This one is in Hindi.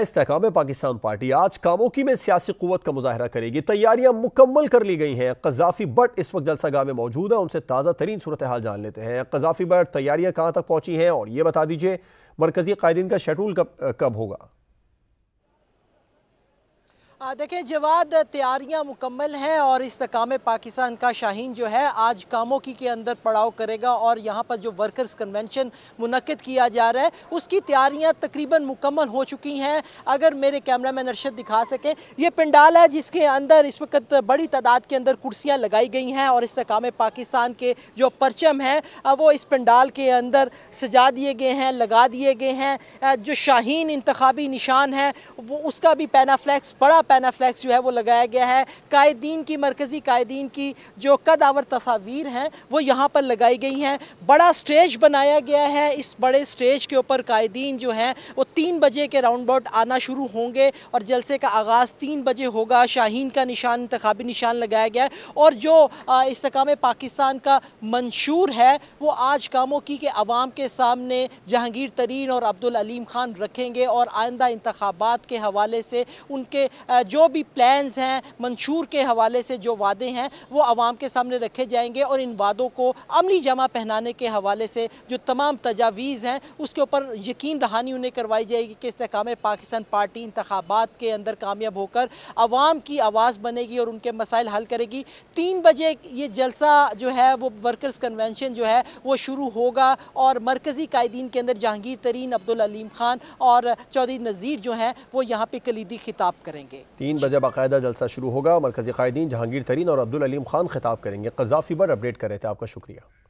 इसकाम पाकिस्तान पार्टी आज कामोकी में सियासी कुत का मुजाहरा करेगी तैयारियां मुकम्मल कर ली गई हैं कजाफी बट इस वक्त जलसागाह में मौजूद है उनसे ताज़ा तरीन सूरत हाल जान लेते हैं कजाफी बट तैयारियां कहाँ तक पहुंची हैं और ये बता दीजिए मरकजी कायदीन का शेड्यूल कब कब होगा देखिए जवाद तैयारियां मुकम्मल हैं और इस तकाम पाकिस्तान का शाहीन जो है आज कामोकी के अंदर पड़ाव करेगा और यहाँ पर जो वर्कर्स कन्वेंशन मुनद किया जा रहा है उसकी तैयारियां तकरीबन मुकम्मल हो चुकी हैं अगर मेरे कैमरा मैन अरशद दिखा सकें ये पंडाल है जिसके अंदर इस वक्त बड़ी तादाद के अंदर कुर्सियाँ लगाई गई हैं और इस तकाम पाकिस्तान के जो परचम हैं वो इस पंडाल के अंदर सजा दिए गए हैं लगा दिए गए हैं जो शाहीन इंतबी निशान है वो उसका भी पैनाफ्लैक्स बड़ा पैनाफ्लैक्स जो है वो लगाया गया है कायदीन की मरकज़ी कायदीन की जो कदावर तस्वीर हैं वो यहाँ पर लगाई गई हैं बड़ा स्टेज बनाया गया है इस बड़े स्टेज के ऊपर कायदीन जो हैं वो तीन बजे के राउंड बाउट आना शुरू होंगे और जलसे का आगाज़ तीन बजे होगा शाहीन का निशान इंतबी निशान लगाया गया है और जो इसकाम पाकिस्तान का मंशूर है वो आज कामों की के आवाम के सामने जहांगीर तरीन और अब्दुल अलीम खान रखेंगे और आइंदा इंतबात के हवाले से उनके जो भी प्लान्स हैं मंशूर के हवाले से जो वादे हैं वो आवाम के सामने रखे जाएंगे और इन वादों को अमली जमा पहनाने के हवाले से जो तमाम तजावीज़ हैं उसके ऊपर यकीन दहानी उन्हें करवाई जाएगी कि इसकाम पाकिस्तान पार्टी इंतबात के अंदर कामयाब होकर आवाम की आवाज़ बनेगी और उनके मसाइल हल करेगी तीन बजे ये जलसा जो है वो वर्कर्स कन्वेंशन जो है वो शुरू होगा और मरकज़ी कायदीन के अंदर जहांगीर तरीन अब्दुल अलीम खान और चौधरी नज़ीर जो हैं वो यहाँ पर कलीदी खिताब करेंगे तीन बजे बाकायदा जलसा शुरू होगा मरकज़ी कायदीन जहांगीर तरीन और अब्दुल अलीम खान खिताब करेंगे कजाफी पर अपडेट कर रहे थे आपका शुक्रिया